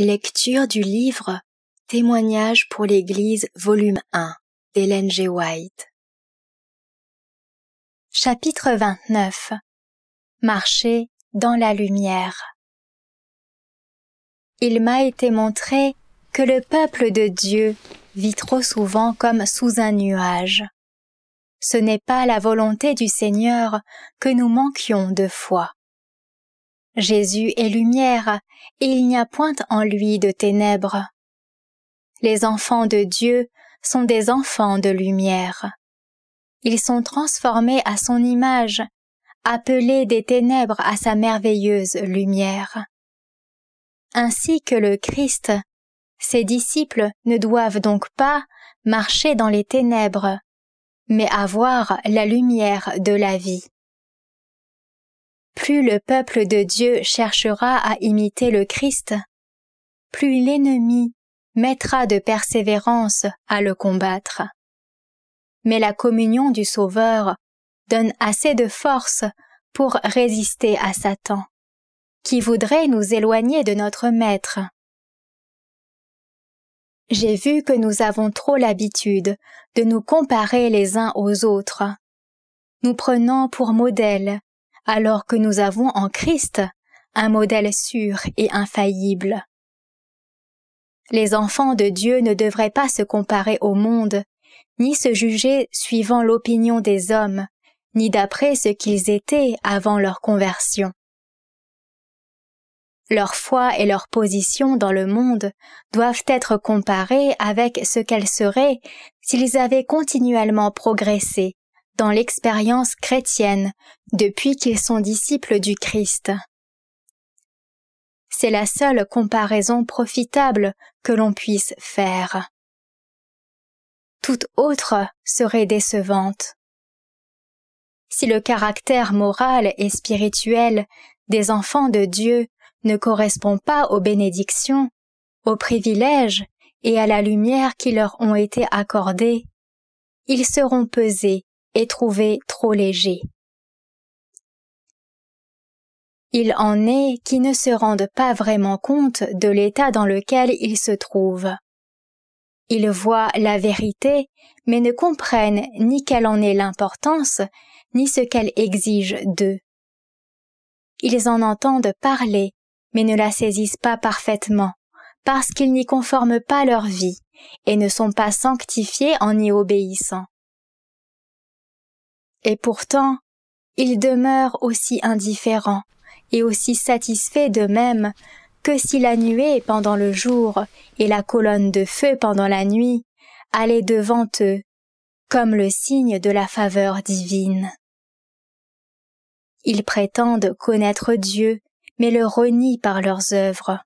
Lecture du livre Témoignage pour l'Église, volume 1 d'Hélène G. White. Chapitre 29 Marcher dans la lumière. Il m'a été montré que le peuple de Dieu vit trop souvent comme sous un nuage. Ce n'est pas la volonté du Seigneur que nous manquions de foi. Jésus est lumière, et il n'y a point en lui de ténèbres. Les enfants de Dieu sont des enfants de lumière. Ils sont transformés à son image, appelés des ténèbres à sa merveilleuse lumière. Ainsi que le Christ, ses disciples ne doivent donc pas marcher dans les ténèbres, mais avoir la lumière de la vie. Plus le peuple de Dieu cherchera à imiter le Christ, plus l'ennemi mettra de persévérance à le combattre. Mais la communion du Sauveur donne assez de force pour résister à Satan, qui voudrait nous éloigner de notre Maître. J'ai vu que nous avons trop l'habitude de nous comparer les uns aux autres, nous prenant pour modèle alors que nous avons en Christ un modèle sûr et infaillible. Les enfants de Dieu ne devraient pas se comparer au monde, ni se juger suivant l'opinion des hommes, ni d'après ce qu'ils étaient avant leur conversion. Leur foi et leur position dans le monde doivent être comparées avec ce qu'elles seraient s'ils avaient continuellement progressé dans l'expérience chrétienne depuis qu'ils sont disciples du Christ. C'est la seule comparaison profitable que l'on puisse faire. Toute autre serait décevante. Si le caractère moral et spirituel des enfants de Dieu ne correspond pas aux bénédictions, aux privilèges et à la lumière qui leur ont été accordés, ils seront pesés trouvé trop léger. Il en est qui ne se rendent pas vraiment compte de l'état dans lequel ils se trouvent. Ils voient la vérité, mais ne comprennent ni quelle en est l'importance, ni ce qu'elle exige d'eux. Ils en entendent parler, mais ne la saisissent pas parfaitement, parce qu'ils n'y conforment pas leur vie, et ne sont pas sanctifiés en y obéissant. Et pourtant, ils demeurent aussi indifférents et aussi satisfaits d'eux-mêmes que si la nuée pendant le jour et la colonne de feu pendant la nuit allaient devant eux, comme le signe de la faveur divine. Ils prétendent connaître Dieu, mais le renient par leurs œuvres.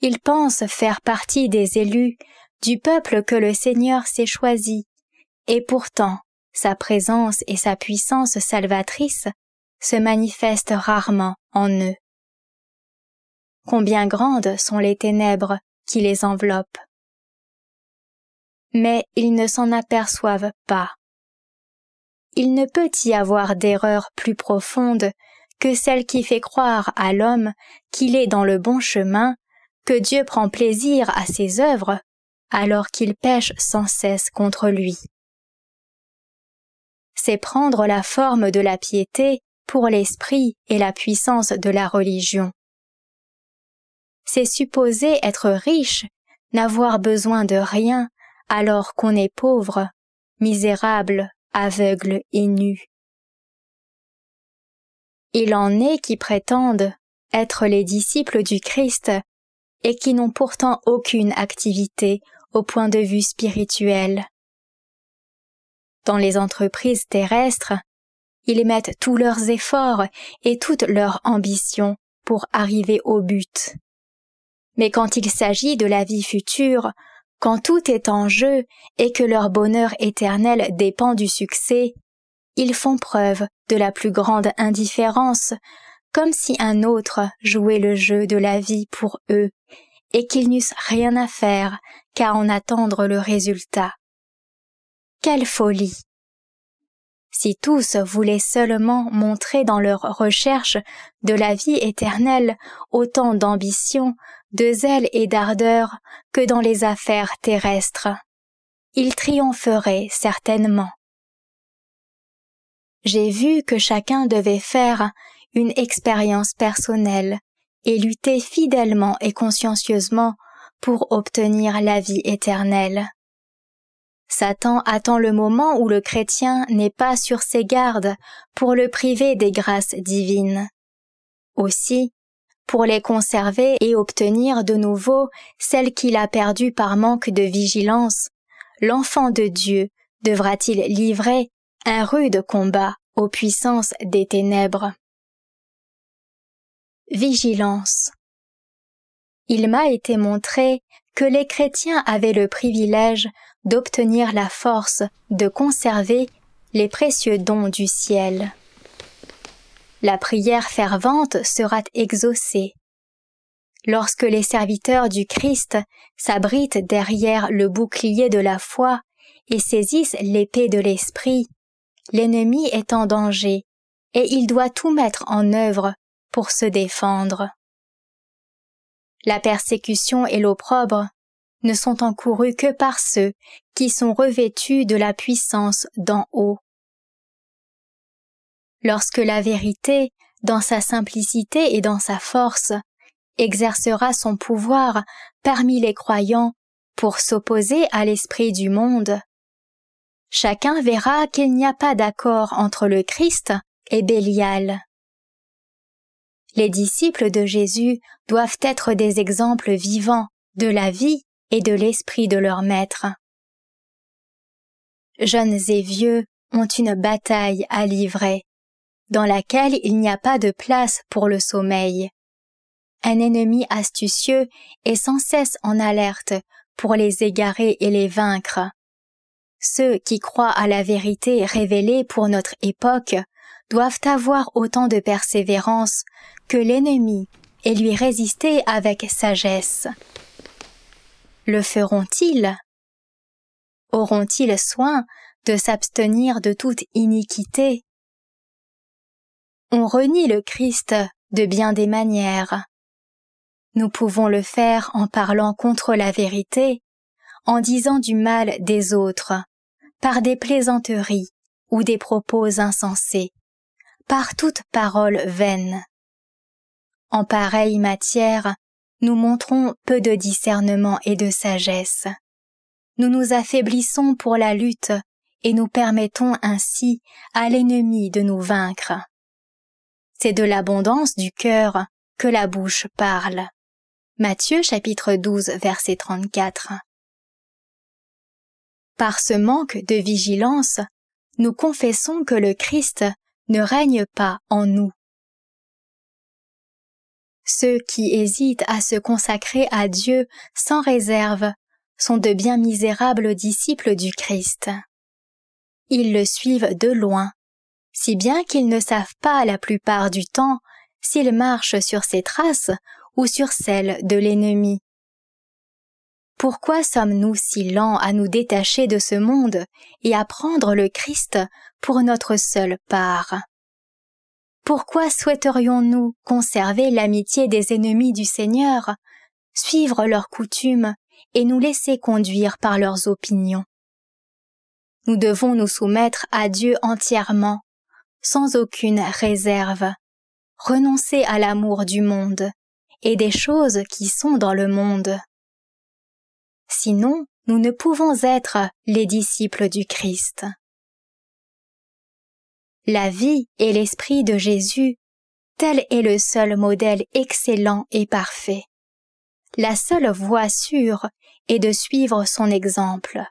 Ils pensent faire partie des élus, du peuple que le Seigneur s'est choisi, et pourtant sa présence et sa puissance salvatrice se manifestent rarement en eux. Combien grandes sont les ténèbres qui les enveloppent. Mais ils ne s'en aperçoivent pas. Il ne peut y avoir d'erreur plus profonde que celle qui fait croire à l'homme qu'il est dans le bon chemin, que Dieu prend plaisir à ses œuvres, alors qu'il pêche sans cesse contre lui c'est prendre la forme de la piété pour l'esprit et la puissance de la religion. C'est supposer être riche, n'avoir besoin de rien, alors qu'on est pauvre, misérable, aveugle et nu. Il en est qui prétendent être les disciples du Christ et qui n'ont pourtant aucune activité au point de vue spirituel. Dans les entreprises terrestres, ils mettent tous leurs efforts et toutes leurs ambitions pour arriver au but. Mais quand il s'agit de la vie future, quand tout est en jeu et que leur bonheur éternel dépend du succès, ils font preuve de la plus grande indifférence, comme si un autre jouait le jeu de la vie pour eux, et qu'ils n'eussent rien à faire qu'à en attendre le résultat. Quelle folie Si tous voulaient seulement montrer dans leur recherche de la vie éternelle autant d'ambition, de zèle et d'ardeur que dans les affaires terrestres, ils triompheraient certainement. J'ai vu que chacun devait faire une expérience personnelle et lutter fidèlement et consciencieusement pour obtenir la vie éternelle. Satan attend le moment où le chrétien n'est pas sur ses gardes pour le priver des grâces divines. Aussi, pour les conserver et obtenir de nouveau celles qu'il a perdues par manque de vigilance, l'enfant de Dieu devra-t-il livrer un rude combat aux puissances des ténèbres. Vigilance. Il m'a été montré que les chrétiens avaient le privilège d'obtenir la force de conserver les précieux dons du ciel. La prière fervente sera exaucée. Lorsque les serviteurs du Christ s'abritent derrière le bouclier de la foi et saisissent l'épée de l'esprit, l'ennemi est en danger et il doit tout mettre en œuvre pour se défendre. La persécution et l'opprobre ne sont encourus que par ceux qui sont revêtus de la puissance d'en haut. Lorsque la vérité, dans sa simplicité et dans sa force, exercera son pouvoir parmi les croyants pour s'opposer à l'esprit du monde, chacun verra qu'il n'y a pas d'accord entre le Christ et Bélial. Les disciples de Jésus doivent être des exemples vivants de la vie et de l'esprit de leur maître. Jeunes et vieux ont une bataille à livrer, dans laquelle il n'y a pas de place pour le sommeil. Un ennemi astucieux est sans cesse en alerte pour les égarer et les vaincre. Ceux qui croient à la vérité révélée pour notre époque doivent avoir autant de persévérance que l'ennemi et lui résister avec sagesse le feront-ils Auront-ils soin de s'abstenir de toute iniquité On renie le Christ de bien des manières. Nous pouvons le faire en parlant contre la vérité, en disant du mal des autres, par des plaisanteries ou des propos insensés, par toute parole vaine. En pareille matière, nous montrons peu de discernement et de sagesse. Nous nous affaiblissons pour la lutte et nous permettons ainsi à l'ennemi de nous vaincre. C'est de l'abondance du cœur que la bouche parle. Matthieu chapitre 12 verset 34. Par ce manque de vigilance, nous confessons que le Christ ne règne pas en nous. Ceux qui hésitent à se consacrer à Dieu sans réserve sont de bien misérables disciples du Christ. Ils le suivent de loin, si bien qu'ils ne savent pas la plupart du temps s'ils marchent sur ses traces ou sur celles de l'ennemi. Pourquoi sommes-nous si lents à nous détacher de ce monde et à prendre le Christ pour notre seule part? Pourquoi souhaiterions-nous conserver l'amitié des ennemis du Seigneur, suivre leurs coutumes et nous laisser conduire par leurs opinions Nous devons nous soumettre à Dieu entièrement, sans aucune réserve, renoncer à l'amour du monde et des choses qui sont dans le monde. Sinon, nous ne pouvons être les disciples du Christ la vie et l'esprit de Jésus, tel est le seul modèle excellent et parfait. La seule voie sûre est de suivre son exemple.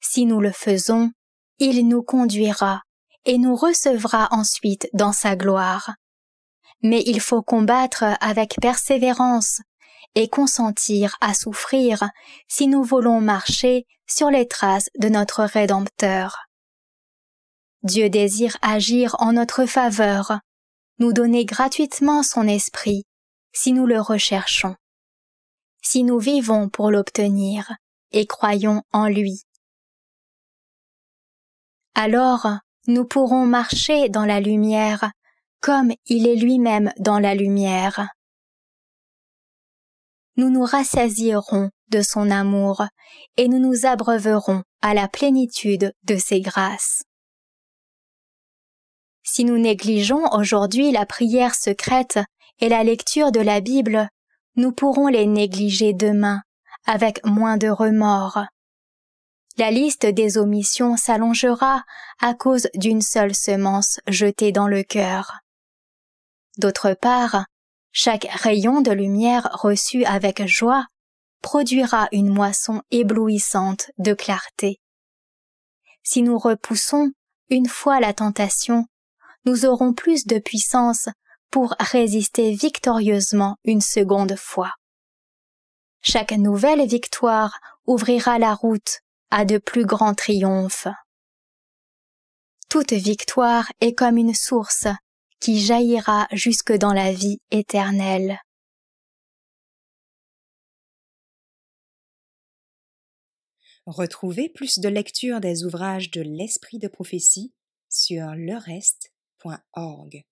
Si nous le faisons, il nous conduira et nous recevra ensuite dans sa gloire. Mais il faut combattre avec persévérance et consentir à souffrir si nous voulons marcher sur les traces de notre Rédempteur. Dieu désire agir en notre faveur, nous donner gratuitement son esprit, si nous le recherchons, si nous vivons pour l'obtenir et croyons en lui. Alors, nous pourrons marcher dans la lumière, comme il est lui-même dans la lumière. Nous nous rassasierons de son amour, et nous nous abreuverons à la plénitude de ses grâces. Si nous négligeons aujourd'hui la prière secrète et la lecture de la Bible, nous pourrons les négliger demain, avec moins de remords. La liste des omissions s'allongera à cause d'une seule semence jetée dans le cœur. D'autre part, chaque rayon de lumière reçu avec joie produira une moisson éblouissante de clarté. Si nous repoussons une fois la tentation nous aurons plus de puissance pour résister victorieusement une seconde fois. Chaque nouvelle victoire ouvrira la route à de plus grands triomphes. Toute victoire est comme une source qui jaillira jusque dans la vie éternelle. Retrouvez plus de lectures des ouvrages de l'Esprit de prophétie sur le reste org